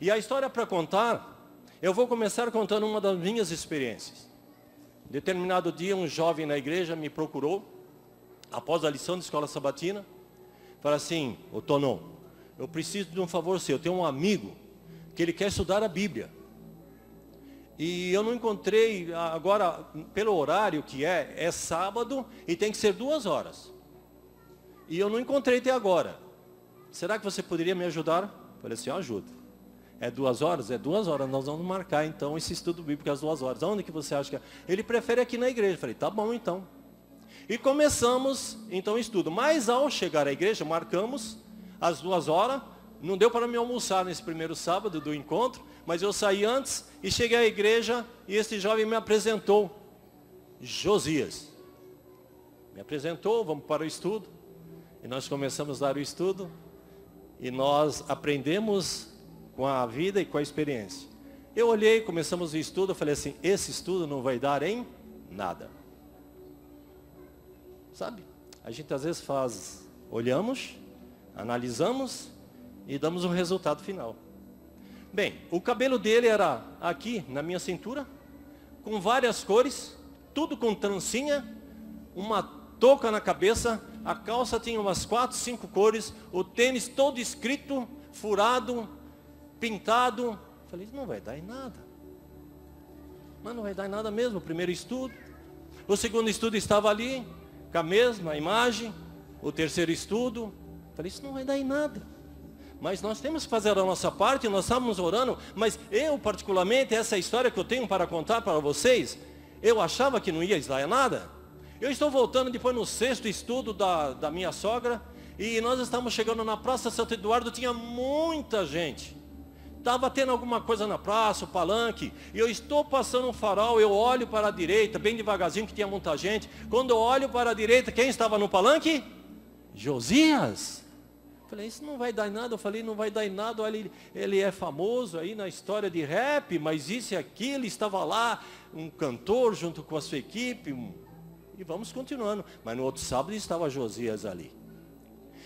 E a história para contar, eu vou começar contando uma das minhas experiências. Determinado dia, um jovem na igreja me procurou, após a lição de escola sabatina, falou assim, ô Tonon, eu preciso de um favor seu, eu tenho um amigo que ele quer estudar a Bíblia. E eu não encontrei, agora, pelo horário que é, é sábado e tem que ser duas horas. E eu não encontrei até agora. Será que você poderia me ajudar? falei assim, ajuda. É duas horas? É duas horas. Nós vamos marcar, então, esse estudo bíblico às duas horas. Aonde que você acha que é? Ele prefere aqui na igreja. Eu falei, tá bom, então. E começamos, então, o estudo. Mas ao chegar à igreja, marcamos às duas horas. Não deu para me almoçar nesse primeiro sábado do encontro, mas eu saí antes e cheguei à igreja e esse jovem me apresentou. Josias. Me apresentou, vamos para o estudo. E nós começamos a dar o estudo. E nós aprendemos com a vida e com a experiência. Eu olhei, começamos o estudo, eu falei assim, esse estudo não vai dar em nada. Sabe? A gente às vezes faz, olhamos, analisamos e damos um resultado final. Bem, o cabelo dele era aqui na minha cintura, com várias cores, tudo com trancinha, uma touca na cabeça, a calça tinha umas quatro, cinco cores, o tênis todo escrito, furado, pintado. Falei, não vai dar em nada. Mas não vai dar em nada mesmo, o primeiro estudo. O segundo estudo estava ali, com a mesma imagem. O terceiro estudo. Falei, isso não vai dar em nada. Mas nós temos que fazer a nossa parte, nós estávamos orando, mas eu particularmente, essa história que eu tenho para contar para vocês, eu achava que não ia dar em nada. Eu estou voltando depois no sexto estudo da, da minha sogra, e nós estávamos chegando na Praça Santo Eduardo, tinha muita gente. Estava tendo alguma coisa na praça, o palanque, e eu estou passando um farol, eu olho para a direita, bem devagarzinho, que tinha muita gente. Quando eu olho para a direita, quem estava no palanque? Josias. Falei, isso não vai dar em nada. Eu falei, não vai dar em nada. Olha, ele, ele é famoso aí na história de rap, mas isso e aquilo. Estava lá um cantor junto com a sua equipe. E vamos continuando. Mas no outro sábado estava Josias ali.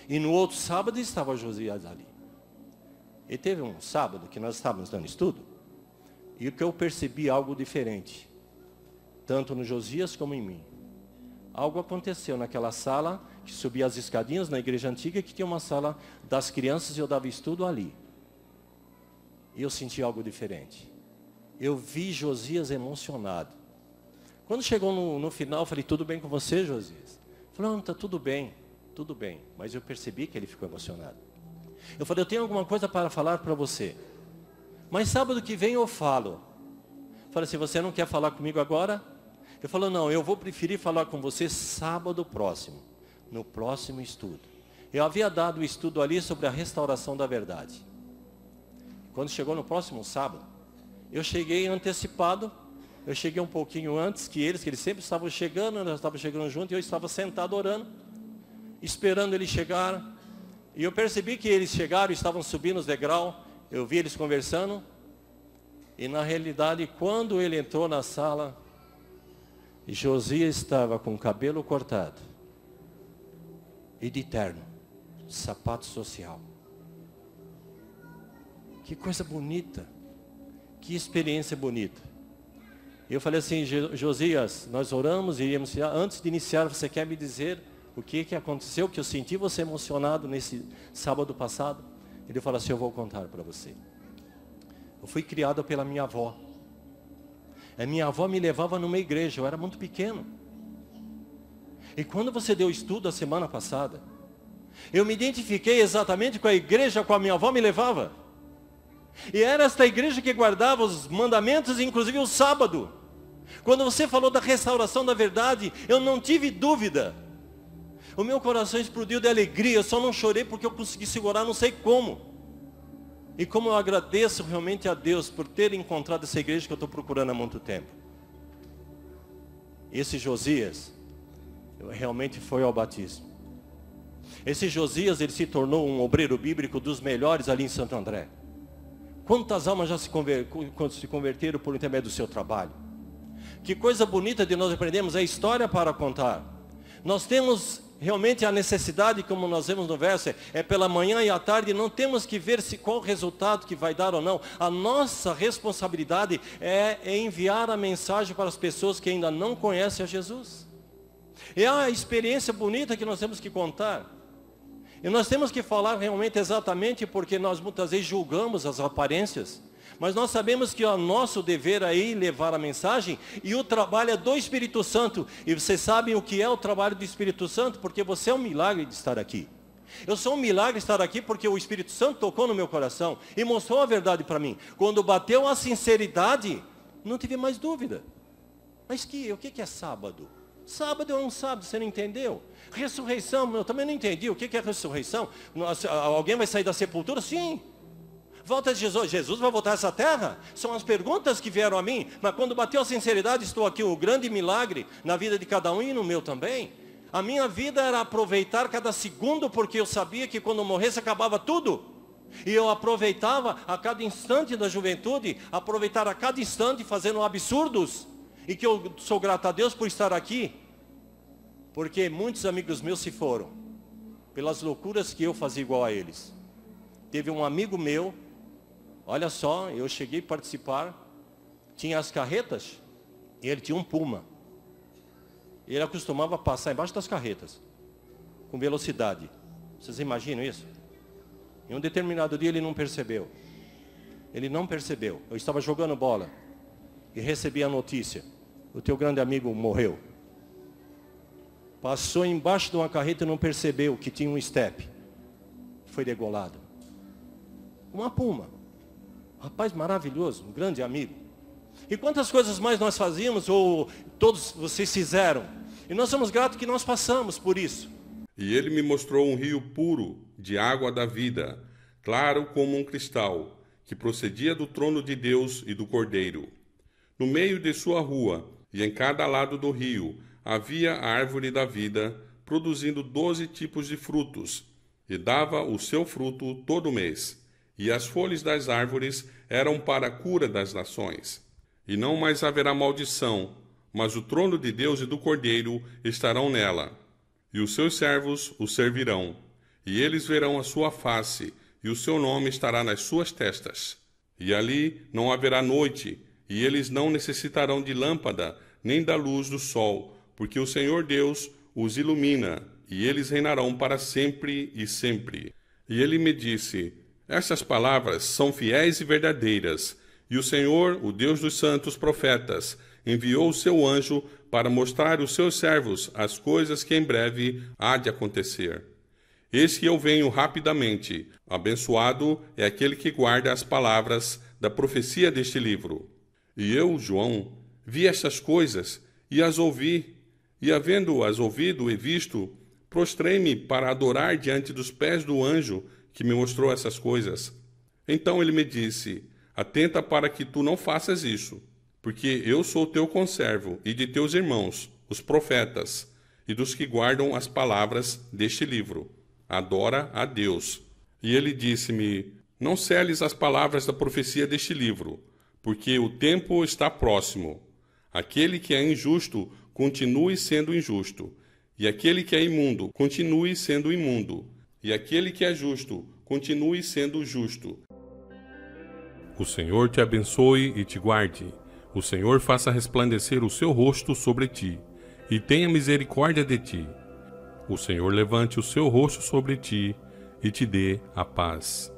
E no outro sábado estava Josias ali. E teve um sábado que nós estávamos dando estudo, e o que eu percebi algo diferente, tanto no Josias como em mim. Algo aconteceu naquela sala, que subia as escadinhas na igreja antiga, que tinha uma sala das crianças e eu dava estudo ali. E eu senti algo diferente. Eu vi Josias emocionado. Quando chegou no, no final, eu falei, tudo bem com você, Josias? Ele falou, não, está tudo bem, tudo bem. Mas eu percebi que ele ficou emocionado. Eu falei, eu tenho alguma coisa para falar para você. Mas sábado que vem eu falo. falei assim, você não quer falar comigo agora? Ele falou, não, eu vou preferir falar com você sábado próximo, no próximo estudo. Eu havia dado o estudo ali sobre a restauração da verdade. Quando chegou no próximo sábado, eu cheguei antecipado, eu cheguei um pouquinho antes que eles, que eles sempre estavam chegando, nós né, estávamos chegando junto, e eu estava sentado orando, esperando ele chegar, e eu percebi que eles chegaram, estavam subindo os degraus, eu vi eles conversando. E na realidade, quando ele entrou na sala, Josias estava com o cabelo cortado e de terno, sapato social. Que coisa bonita, que experiência bonita. Eu falei assim, Josias, nós oramos e iríamos, antes de iniciar, você quer me dizer o que, que aconteceu, que eu senti você emocionado nesse sábado passado. Ele falou: assim, eu vou contar para você. Eu fui criado pela minha avó. A é, minha avó me levava numa igreja, eu era muito pequeno. E quando você deu estudo a semana passada, eu me identifiquei exatamente com a igreja com a minha avó me levava. E era esta igreja que guardava os mandamentos, inclusive o sábado. Quando você falou da restauração da verdade, eu não tive dúvida o meu coração explodiu de alegria, eu só não chorei porque eu consegui segurar, não sei como. E como eu agradeço realmente a Deus por ter encontrado essa igreja que eu estou procurando há muito tempo. Esse Josias realmente foi ao batismo. Esse Josias ele se tornou um obreiro bíblico dos melhores ali em Santo André. Quantas almas já se, se converteram por intermédio do seu trabalho? Que coisa bonita de nós aprendemos é história para contar. Nós temos Realmente a necessidade, como nós vemos no verso, é pela manhã e à tarde, não temos que ver se qual resultado que vai dar ou não. A nossa responsabilidade é enviar a mensagem para as pessoas que ainda não conhecem a Jesus. É a experiência bonita que nós temos que contar. E nós temos que falar realmente exatamente porque nós muitas vezes julgamos as aparências. Mas nós sabemos que é nosso dever aí levar a mensagem e o trabalho é do Espírito Santo. E vocês sabem o que é o trabalho do Espírito Santo, porque você é um milagre de estar aqui. Eu sou um milagre estar aqui porque o Espírito Santo tocou no meu coração e mostrou a verdade para mim. Quando bateu a sinceridade, não tive mais dúvida. Mas que, o que é sábado? Sábado é um sábado, você não entendeu? Ressurreição, eu também não entendi. O que é ressurreição? Alguém vai sair da sepultura? Sim. Volta de Jesus. Jesus vai voltar a essa terra? São as perguntas que vieram a mim. Mas quando bateu a sinceridade, estou aqui. O grande milagre na vida de cada um e no meu também. A minha vida era aproveitar cada segundo, porque eu sabia que quando morresse acabava tudo. E eu aproveitava a cada instante da juventude, aproveitar a cada instante fazendo absurdos. E que eu sou grato a Deus por estar aqui. Porque muitos amigos meus se foram. Pelas loucuras que eu fazia igual a eles. Teve um amigo meu Olha só, eu cheguei a participar, tinha as carretas, e ele tinha um puma. Ele acostumava passar embaixo das carretas, com velocidade. Vocês imaginam isso? Em um determinado dia ele não percebeu. Ele não percebeu. Eu estava jogando bola e recebi a notícia: o teu grande amigo morreu. Passou embaixo de uma carreta e não percebeu que tinha um estepe. Foi degolado. Uma puma rapaz maravilhoso, um grande amigo. E quantas coisas mais nós fazíamos, ou todos vocês fizeram. E nós somos gratos que nós passamos por isso. E ele me mostrou um rio puro, de água da vida, claro como um cristal, que procedia do trono de Deus e do Cordeiro. No meio de sua rua, e em cada lado do rio, havia a árvore da vida, produzindo doze tipos de frutos, e dava o seu fruto todo mês e as folhas das árvores eram para a cura das nações. E não mais haverá maldição, mas o trono de Deus e do Cordeiro estarão nela, e os seus servos o servirão, e eles verão a sua face, e o seu nome estará nas suas testas. E ali não haverá noite, e eles não necessitarão de lâmpada, nem da luz do sol, porque o Senhor Deus os ilumina, e eles reinarão para sempre e sempre. E ele me disse: essas palavras são fiéis e verdadeiras. E o Senhor, o Deus dos santos profetas, enviou o seu anjo para mostrar aos seus servos as coisas que em breve há de acontecer. Eis que eu venho rapidamente. Abençoado é aquele que guarda as palavras da profecia deste livro. E eu, João, vi estas coisas e as ouvi, e havendo-as ouvido e visto, prostrei-me para adorar diante dos pés do anjo que me mostrou essas coisas. Então ele me disse: Atenta para que tu não faças isso, porque eu sou teu conservo e de teus irmãos, os profetas, e dos que guardam as palavras deste livro. Adora a Deus. E ele disse-me: Não celes as palavras da profecia deste livro, porque o tempo está próximo. Aquele que é injusto continue sendo injusto, e aquele que é imundo continue sendo imundo e aquele que é justo continue sendo justo. O Senhor te abençoe e te guarde. O Senhor faça resplandecer o seu rosto sobre ti e tenha misericórdia de ti. O Senhor levante o seu rosto sobre ti e te dê a paz.